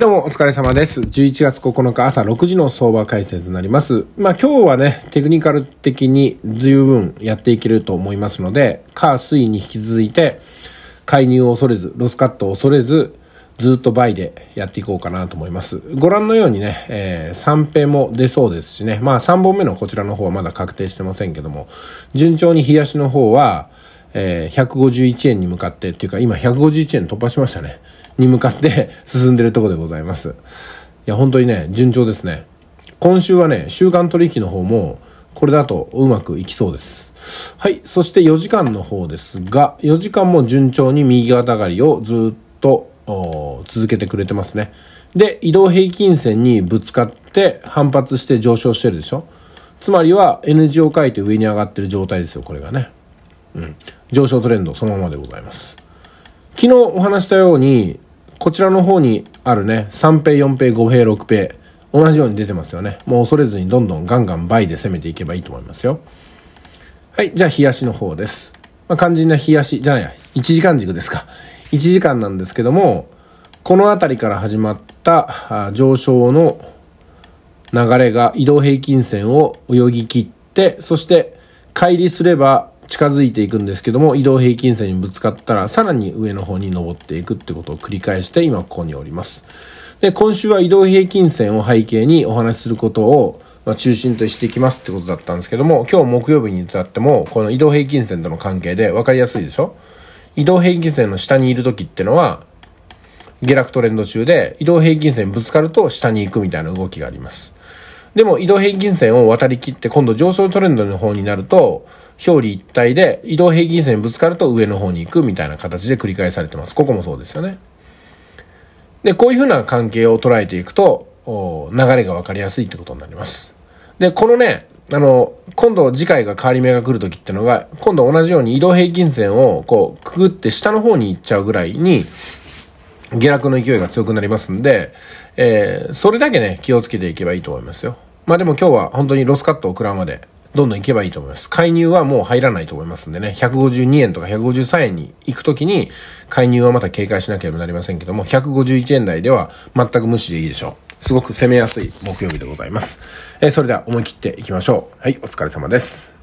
どうもお疲れ様です。11月9日朝6時の相場解説になります。まあ今日はね、テクニカル的に十分やっていけると思いますので、カー水に引き続いて、介入を恐れず、ロスカットを恐れず、ずっと倍でやっていこうかなと思います。ご覧のようにね、えー、3平も出そうですしね、まあ3本目のこちらの方はまだ確定してませんけども、順調に冷やしの方は、えー、151円に向かってっていうか今151円突破しましたね。に向かって進んでるとこでございます。いや、本当にね、順調ですね。今週はね、週間取引の方も、これだとうまくいきそうです。はい。そして4時間の方ですが、4時間も順調に右肩上がりをずっと続けてくれてますね。で、移動平均線にぶつかって反発して上昇してるでしょつまりは N 字を書いて上に上がってる状態ですよ、これがね。うん。上昇トレンドそのままでございます。昨日お話したように、こちらの方にあるね、3平、4平、5平、6平、同じように出てますよね。もう恐れずにどんどんガンガン倍で攻めていけばいいと思いますよ。はい、じゃあ、冷やしの方です。まあ、肝心な冷やし、じゃないや、1時間軸ですか。1時間なんですけども、この辺りから始まった上昇の流れが移動平均線を泳ぎ切って、そして、乖離すれば近づいていくんですけども、移動平均線にぶつかったら、さらに上の方に登っていくってことを繰り返して、今ここにおります。で、今週は移動平均線を背景にお話しすることを、まあ、中心としていきますってことだったんですけども、今日木曜日に至っても、この移動平均線との関係で分かりやすいでしょ移動平均線の下にいる時ってのは、下落トレンド中で、移動平均線ぶつかると下に行くみたいな動きがあります。でも移動平均線を渡りきって今度上昇トレンドの方になると、表裏一体で移動平均線にぶつかると上の方に行くみたいな形で繰り返されてます。ここもそうですよね。で、こういうふうな関係を捉えていくと、流れが分かりやすいってことになります。で、このね、あの、今度次回が変わり目が来る時ってのが、今度同じように移動平均線をこう、くぐって下の方に行っちゃうぐらいに、下落の勢いが強くなりますんで、えー、それだけね、気をつけていけばいいと思いますよ。まあでも今日は本当にロスカットを食らうまでどんどん行けばいいと思います。介入はもう入らないと思いますんでね、152円とか153円に行くときに、介入はまた警戒しなければなりませんけども、151円台では全く無視でいいでしょう。すごく攻めやすい木曜日でございます。えー、それでは思い切っていきましょう。はい、お疲れ様です。